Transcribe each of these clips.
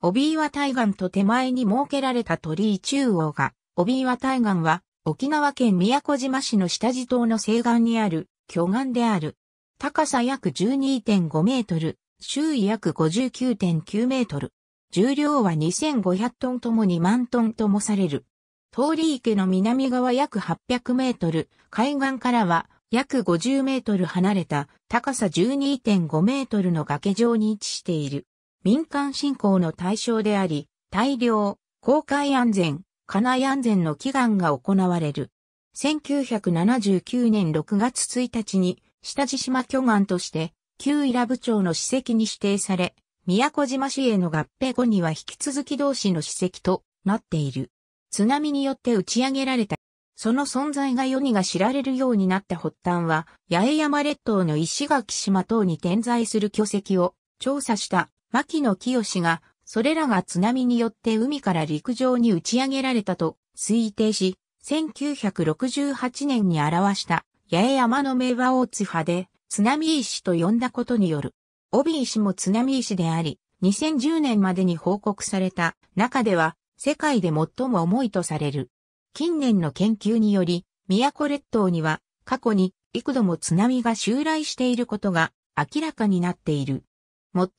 帯岩対岸と手前に設けられた鳥居中央が、帯岩対岸は、沖縄県宮古島市の下地島の西岸にある巨岩である。高さ約12.5メートル、周囲約59.9メートル。重量は2500トンとも2万トンともされる。通り池の南側約800メートル、海岸からは約50メートル離れた高さ12.5メートルの崖上に位置している。民間信仰の対象であり、大量、公開安全、家内安全の祈願が行われる。1979年6月1日に、下地島巨岩として、旧伊良部町の史跡に指定され、宮古島市への合併後には引き続き同市の史跡となっている。津波によって打ち上げられた。その存在が世にが知られるようになった発端は、八重山列島の石垣島等に点在する巨石を調査した牧野清が、それらが津波によって海から陸上に打ち上げられたと推定し、1968年に表した八重山の名場大津波で津波石と呼んだことによる。帯石も津波石であり、2010年までに報告された中では世界で最も重いとされる。近年の研究により、宮古列島には過去に幾度も津波が襲来していることが明らかになっている。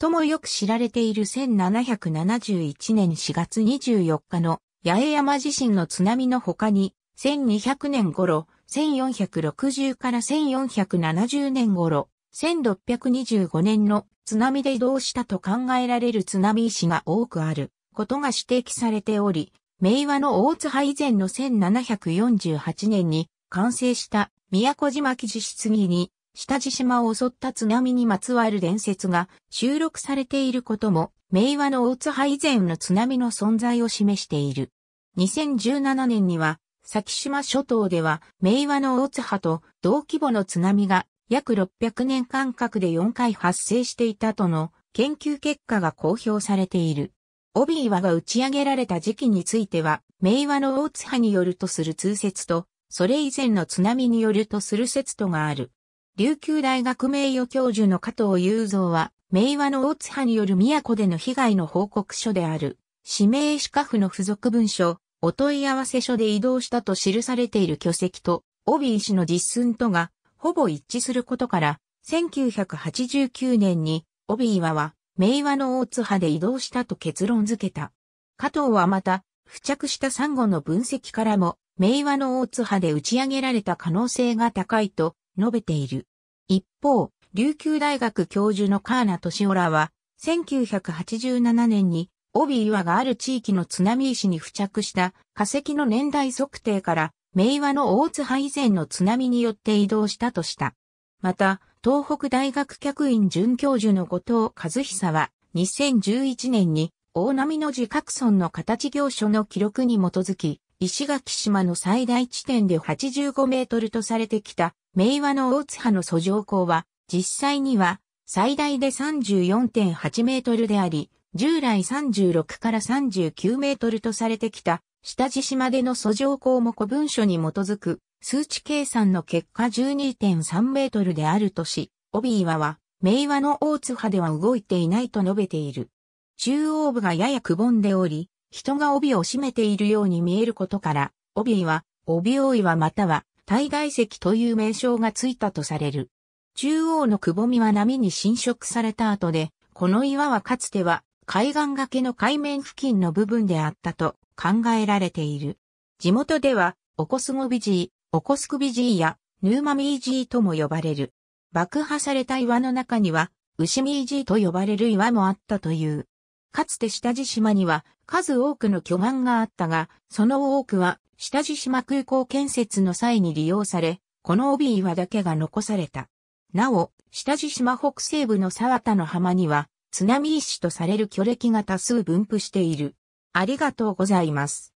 最もよく知られている1771年4月24日の八重山地震の津波の他に、1200年頃、1460から1470年頃、1625年の津波で移動したと考えられる津波石が多くあることが指摘されており、明和の大津波以前の1748年に完成した宮古島基地質疑に下地島を襲った津波にまつわる伝説が収録されていることも、明和の大津波以前の津波の存在を示している。2017年には、先島諸島では、明和の大津波と同規模の津波が約600年間隔で4回発生していたとの研究結果が公表されている。帯岩が打ち上げられた時期については、明和の大津波によるとする通説と、それ以前の津波によるとする説とがある。琉球大学名誉教授の加藤雄三は、名和の大津派による都での被害の報告書である、指名歯科府の付属文書、お問い合わせ書で移動したと記されている巨石と、帯石の実寸とが、ほぼ一致することから、1989年に、帯岩は、名和の大津派で移動したと結論付けた。加藤はまた、付着したサンゴの分析からも、名和の大津派で打ち上げられた可能性が高いと述べている。一方、琉球大学教授のカーナシ夫らは、1987年に帯岩がある地域の津波石に付着した化石の年代測定から、名和の大津波以前の津波によって移動したとした。また、東北大学客員准教授の後藤和久は、2011年に大波の自覚村の形業所の記録に基づき、石垣島の最大地点で85メートルとされてきた明和の大津波の遡上高は、実際には最大で34.8メートルであり、従来36から39メートルとされてきた、下地島での遡上高も古文書に基づく、数値計算の結果12.3メートルであるとし、帯岩は、明和の大津波では動いていないと述べている。中央部がややくぼんでおり、人が帯を締めているように見えることから、帯岩、帯大岩または、大外石という名称がついたとされる。中央のくぼみは波に侵食された後で、この岩はかつては海岸崖の海面付近の部分であったと考えられている。地元では、オコスゴビジー、オコスクビジーやヌーマミージーとも呼ばれる。爆破された岩の中には、ウシミージーと呼ばれる岩もあったという。かつて下地島には数多くの巨岩があったが、その多くは下地島空港建設の際に利用され、この帯岩だけが残された。なお、下地島北西部の沢田の浜には、津波石とされる巨礫が多数分布している。ありがとうございます。